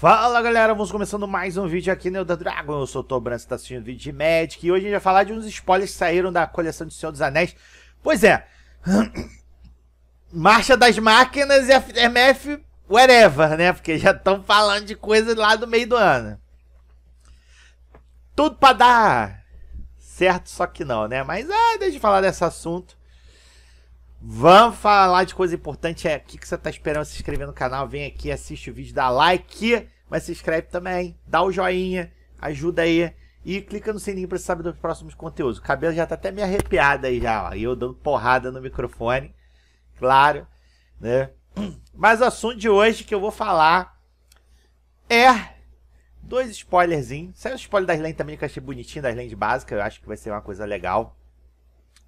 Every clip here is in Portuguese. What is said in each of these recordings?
Fala galera, vamos começando mais um vídeo aqui no The Dragon, eu sou o Tobran, você está assistindo vídeo de Magic e hoje a gente vai falar de uns spoilers que saíram da coleção de Senhor dos Anéis. Pois é, Marcha das Máquinas e FMF whatever, né, porque já estão falando de coisas lá do meio do ano. Tudo para dar certo, só que não, né, mas ah, deixa eu falar desse assunto. Vamos falar de coisa importante. É o que, que você está esperando se inscrever no canal. Vem aqui, assiste o vídeo, dá like, mas se inscreve também, dá o joinha, ajuda aí. E clica no sininho para saber dos próximos conteúdos. O cabelo já está até meio arrepiado aí já, ó. eu dando porrada no microfone. Claro, né? Mas o assunto de hoje que eu vou falar é dois spoilerzinhos. Saiu o spoiler das lentes também que eu achei bonitinho, das lentes básicas. Eu acho que vai ser uma coisa legal.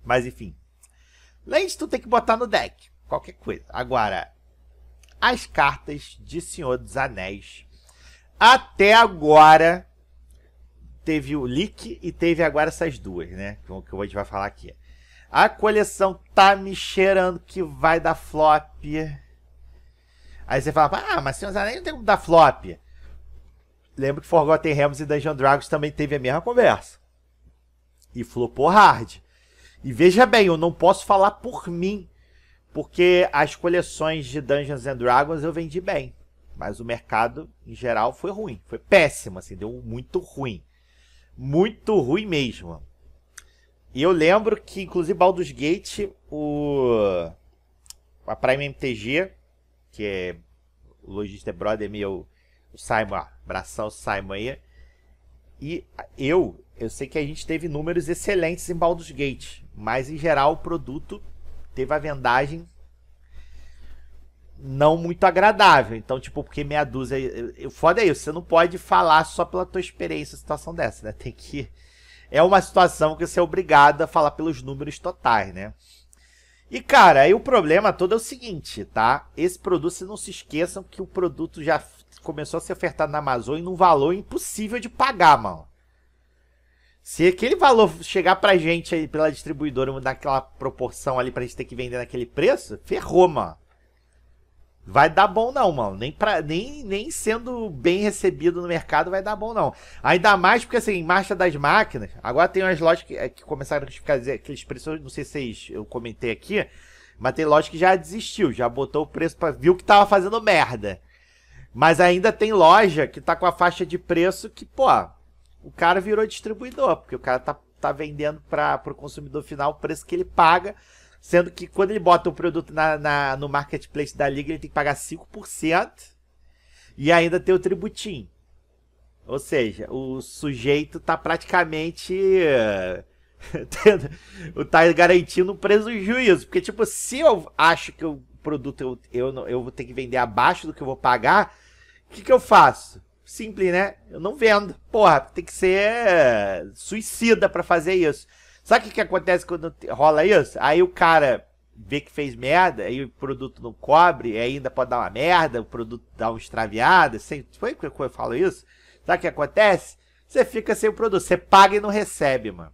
Mas enfim, Lente tu tem que botar no deck, qualquer coisa. Agora, as cartas de Senhor dos Anéis, até agora, teve o leak e teve agora essas duas, né? Que a gente vai falar aqui. A coleção tá me cheirando que vai dar flop. Aí você fala, ah, mas Senhor dos Anéis não tem como dar flop. Lembro que Forgotten Realms e Dungeon Dragons também teve a mesma conversa. E flopou hard. E veja bem, eu não posso falar por mim, porque as coleções de Dungeons and Dragons eu vendi bem, mas o mercado em geral foi ruim, foi péssimo, assim, deu muito ruim. Muito ruim mesmo. E eu lembro que inclusive Baldur's Gate, o a Prime MTG, que é o lojista brother meu, o Simon, ah, abração Simon aí. E eu eu sei que a gente teve números excelentes em Baldur's Gate, mas em geral o produto teve a vendagem não muito agradável. Então, tipo, porque meia dúzia. Eu, foda é isso, você não pode falar só pela tua experiência situação dessa, né? Tem que. É uma situação que você é obrigado a falar pelos números totais, né? E, cara, aí o problema todo é o seguinte, tá? Esse produto, vocês não se esqueçam que o produto já começou a ser ofertado na Amazon e num valor impossível de pagar, mano. Se aquele valor chegar pra gente aí pela distribuidora aquela proporção ali pra gente ter que vender naquele preço, ferrou, mano. Vai dar bom não, mano. Nem, pra, nem, nem sendo bem recebido no mercado vai dar bom não. Ainda mais porque, assim, marcha das máquinas. Agora tem umas lojas que, é, que começaram a ficar aqueles preços, não sei se vocês, eu comentei aqui, mas tem loja que já desistiu, já botou o preço para viu que tava fazendo merda. Mas ainda tem loja que tá com a faixa de preço que, pô, o cara virou distribuidor, porque o cara tá, tá vendendo para o consumidor final o preço que ele paga, sendo que quando ele bota o produto na, na no marketplace da liga, ele tem que pagar 5% e ainda tem o tributinho. Ou seja, o sujeito tá praticamente eh, tá garantindo um prejuízo. Porque, tipo, se eu acho que o produto eu, eu, eu vou ter que vender abaixo do que eu vou pagar, o que, que eu faço? Simples, né? Eu não vendo. Porra, tem que ser eh, suicida para fazer isso. Sabe o que, que acontece quando rola isso? Aí o cara vê que fez merda, aí o produto não cobre, ainda pode dar uma merda, o produto dá uma extraviada, Sem... foi que eu falo isso? Sabe o que acontece? Você fica sem o produto, você paga e não recebe, mano.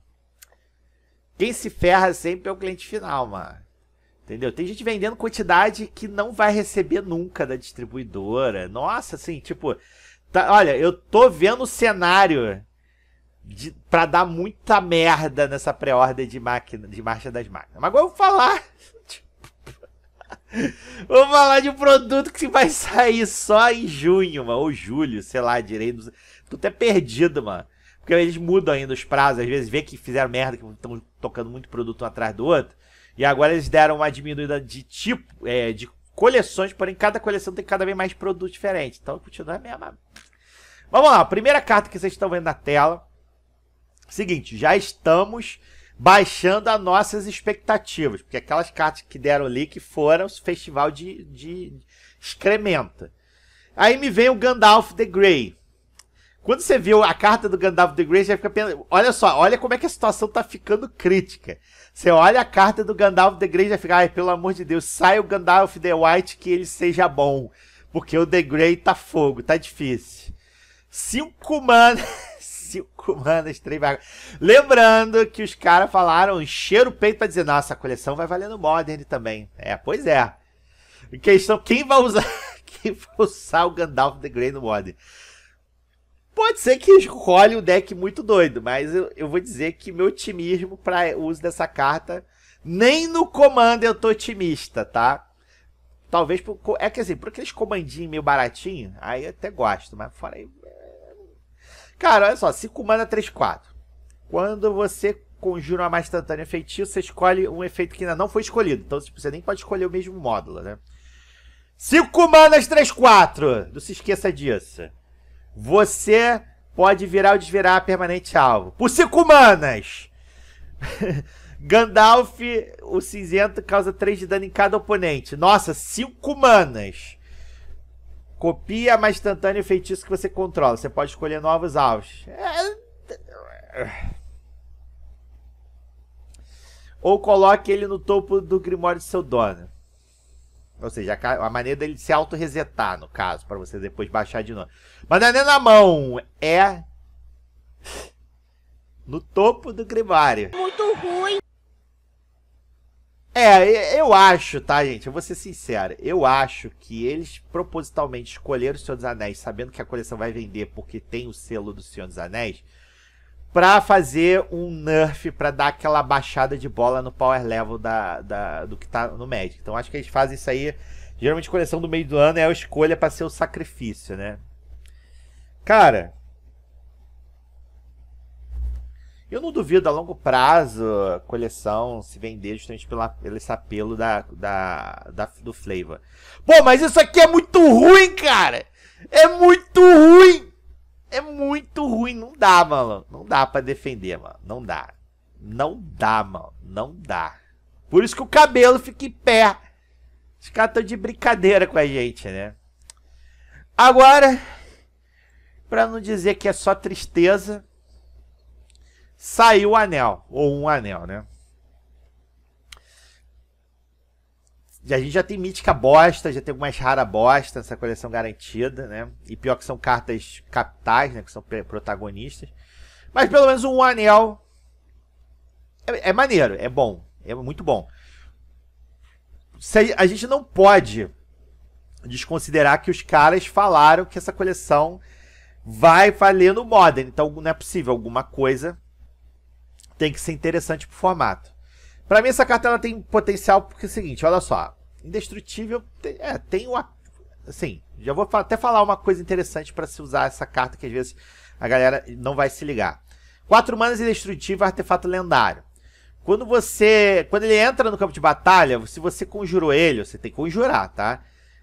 Quem se ferra sempre é o cliente final, mano. Entendeu? Tem gente vendendo quantidade que não vai receber nunca da distribuidora. Nossa, assim, tipo, Tá, olha, eu tô vendo o cenário de, pra dar muita merda nessa pré-ordem de máquina, de marcha das máquinas. Mas agora eu vou falar. Tipo, vou falar de um produto que vai sair só em junho, mano, ou julho, sei lá, direito. Tô até perdido, mano. Porque eles mudam ainda os prazos, às vezes vê que fizeram merda, que estão tocando muito produto um atrás do outro. E agora eles deram uma diminuída de tipo, é, de coleções, porém cada coleção tem cada vez mais produtos diferentes. Então continua a mesma. Vamos lá, primeira carta que vocês estão vendo na tela. Seguinte, já estamos baixando as nossas expectativas, porque aquelas cartas que deram ali que foram o festival de, de excrementa. Aí me vem o Gandalf the Grey. Quando você viu a carta do Gandalf the Grey, você fica pensando, olha só, olha como é que a situação está ficando crítica. Você olha a carta do Gandalf the Grey e já fica, ai, pelo amor de Deus, sai o Gandalf the White que ele seja bom. Porque o The Grey tá fogo, tá difícil. Cinco manas. Cinco manas, três vagas. Lembrando que os caras falaram, encheram o peito pra dizer, nossa, a coleção vai valendo Modern também. É, pois é. Questão, quem vai usar. Quem vai usar o Gandalf the Grey no Modern? Pode ser que escolhe um deck muito doido, mas eu, eu vou dizer que meu otimismo para o uso dessa carta, nem no comando eu tô otimista, tá? Talvez por é que assim, por aqueles comandinhos meio baratinho, aí eu até gosto, mas fora aí. É, Cara, olha só, 5 mana 3 4. Quando você conjura uma mais instantânea feitiço, você escolhe um efeito que ainda não foi escolhido. Então tipo, você nem pode escolher o mesmo módulo, né? 5 manas 3 4. Não se esqueça disso. Você pode virar ou desvirar permanente alvo. Por 5 manas! Gandalf, o cinzento, causa 3 de dano em cada oponente. Nossa, 5 manas! Copia mais instantâneo o feitiço que você controla. Você pode escolher novos alvos. É, ou coloque ele no topo do grimório de seu dono. Ou seja, a, a maneira dele se auto-resetar, no caso, para você depois baixar de novo. Mas não é nem na mão, é no topo do grimário. Muito ruim. É, eu acho, tá, gente? Eu vou ser sincero. Eu acho que eles propositalmente escolheram o Senhor dos Anéis, sabendo que a coleção vai vender porque tem o selo do Senhor dos Anéis para fazer um nerf para dar aquela baixada de bola no power level da, da, do que tá no Magic. Então acho que eles fazem isso aí. Geralmente coleção do meio do ano é a escolha para ser o sacrifício, né? Cara, eu não duvido a longo prazo coleção se vender justamente pela, pelo esse apelo da, da, da, do Flavor. Pô, mas isso aqui é muito ruim, cara! É muito ruim! é muito ruim. Não dá, mano. Não dá para defender, mano. Não dá. Não dá, mano. Não dá. Por isso que o cabelo fica em pé. Os caras estão de brincadeira com a gente, né? Agora, para não dizer que é só tristeza, saiu o anel. Ou um anel, né? a gente já tem mítica bosta, já tem algumas rara bosta nessa coleção garantida, né? E pior que são cartas capitais, né? Que são protagonistas. Mas pelo menos um anel é, é maneiro, é bom, é muito bom. Se a, a gente não pode desconsiderar que os caras falaram que essa coleção vai valer no Modern. Então não é possível, alguma coisa tem que ser interessante pro formato. Para mim essa carta ela tem potencial porque é o seguinte, olha só indestrutível é, tem o. Assim, já vou até falar uma coisa interessante para se usar essa carta que às vezes a galera não vai se ligar. Quatro manas indestrutível, artefato lendário. Quando você. Quando ele entra no campo de batalha, se você conjurou ele, você tem que conjurar, tá?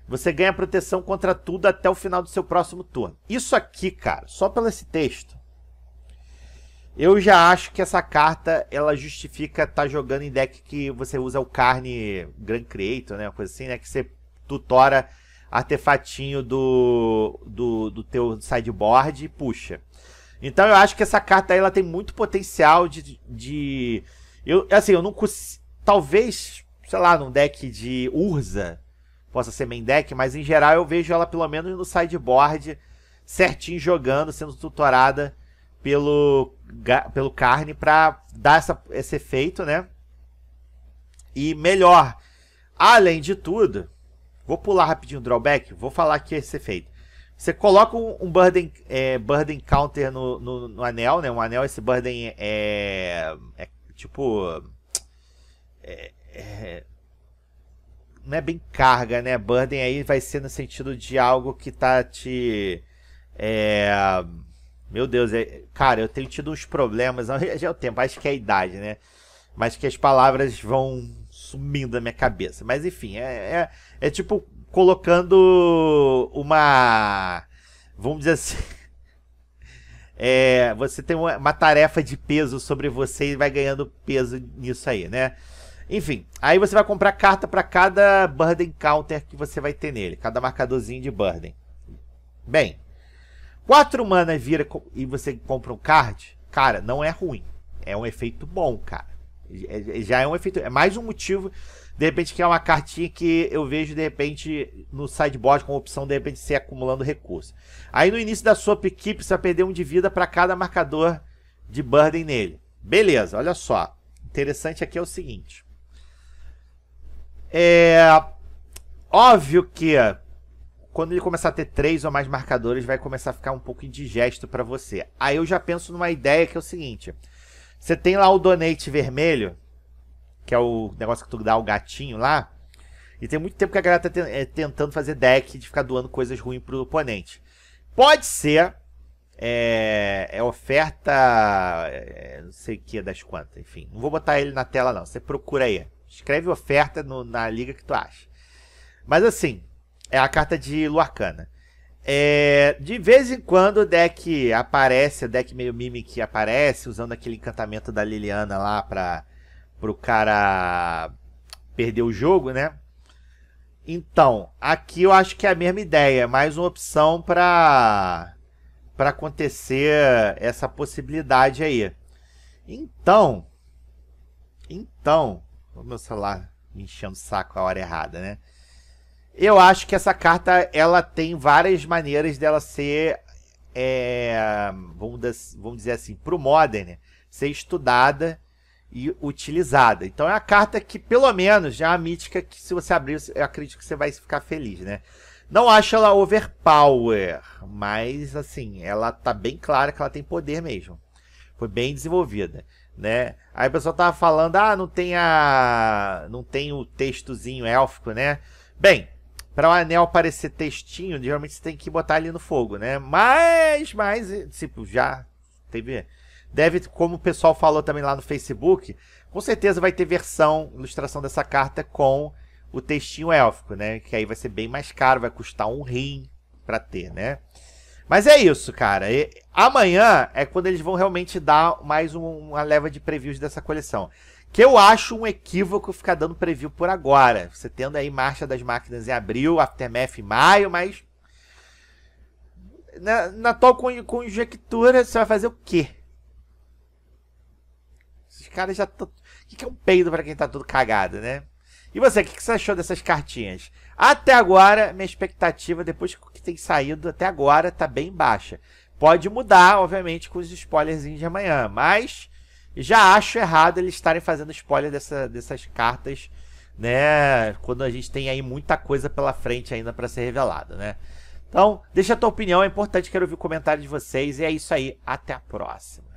Você ganha proteção contra tudo até o final do seu próximo turno. Isso aqui, cara, só pelo esse texto, eu já acho que essa carta ela justifica estar tá jogando em deck que você usa o carne Grand Creator, né? Uma coisa assim, né? Que você tutora artefatinho do, do, do teu sideboard e puxa. Então eu acho que essa carta aí, ela tem muito potencial de. de eu, assim, eu não Talvez, sei lá, num deck de Urza possa ser main deck, mas em geral eu vejo ela pelo menos no sideboard certinho jogando, sendo tutorada pelo, pelo carne para dar essa, esse efeito, né? E melhor, além de tudo, vou pular rapidinho o drawback, vou falar aqui esse efeito. Você coloca um, um burden, é, burden counter no, no, no, anel, né? Um anel, esse burden é, é tipo... É, é, não é bem carga, né? Burden aí vai ser no sentido de algo que tá te... É, meu Deus, é... cara, eu tenho tido uns problemas, já é o tempo, acho que é a idade, né? Mas que as palavras vão sumindo da minha cabeça. Mas enfim, é, é, é tipo colocando uma. Vamos dizer assim. É, você tem uma, uma, tarefa de peso sobre você e vai ganhando peso nisso aí, né? Enfim, aí você vai comprar carta para cada Burden Counter que você vai ter nele, cada marcadorzinho de Burden. Bem, Quatro mana vira e você compra um card, cara, não é ruim. É um efeito bom, cara. É, é, já é um efeito. É mais um motivo. De repente, que é uma cartinha que eu vejo, de repente, no sideboard com opção, de repente, ser acumulando recurso. Aí no início da sua equipe, você vai perder um de vida para cada marcador de burden nele. Beleza, olha só. Interessante aqui é o seguinte. É. Óbvio que quando ele começar a ter três ou mais marcadores, vai começar a ficar um pouco indigesto para você. Aí eu já penso numa ideia que é o seguinte: você tem lá o donate vermelho, que é o negócio que tu dá o gatinho lá, e tem muito tempo que a galera tá eh, tentando fazer deck de ficar doando coisas ruins pro oponente. Pode ser é, é oferta, é, não sei o que das quantas, enfim, não vou botar ele na tela não. Você procura aí, escreve oferta no, na liga que tu acha. Mas assim, é a carta de Luarcana. É, de vez em quando o deck aparece, o deck meio que aparece, usando aquele encantamento da Liliana lá para o cara perder o jogo, né? Então, aqui eu acho que é a mesma ideia, é mais uma opção para para acontecer essa possibilidade aí. Então, então, o meu celular me enchendo o saco a hora errada, né? Eu acho que essa carta ela tem várias maneiras dela ser, é, vamos, vamos dizer assim, para o Modern, ser estudada e utilizada. Então é a carta que, pelo menos, já é a mítica que, se você abrir, eu acredito que você vai ficar feliz, né? Não acho ela overpower, mas assim, ela tá bem clara que ela tem poder mesmo. Foi bem desenvolvida, né? Aí o pessoal tava falando, ah, não tem a não tem o textozinho élfico, né? Bem, para o anel parecer textinho, geralmente você tem que botar ali no fogo, né? Mas, mas, eh, tipo, já teve. Deve, como o pessoal falou também lá no Facebook, com certeza vai ter versão, ilustração dessa carta com o textinho élfico, né? Que aí vai ser bem mais caro, vai custar um rim para ter, né? Mas é isso, cara. E amanhã é quando eles vão realmente dar mais um, uma leva de previews dessa coleção. Que eu acho um equívoco ficar dando preview por agora. Você tendo aí marcha das máquinas em abril, Aftermath em maio, mas. Né, na, na atual conjectura, você vai fazer o quê? Esses caras já. Tão... O que é um peido para quem tá tudo cagado, né? E você, o que você achou dessas cartinhas? Até agora, minha expectativa, depois que tem saído até agora, tá bem baixa. Pode mudar, obviamente, com os spoilers de amanhã, mas já acho errado eles estarem fazendo spoiler dessa, dessas cartas, né? Quando a gente tem aí muita coisa pela frente ainda para ser revelada, né? Então, deixa a tua opinião, é importante, quero ouvir o comentário de vocês. E é isso aí, até a próxima.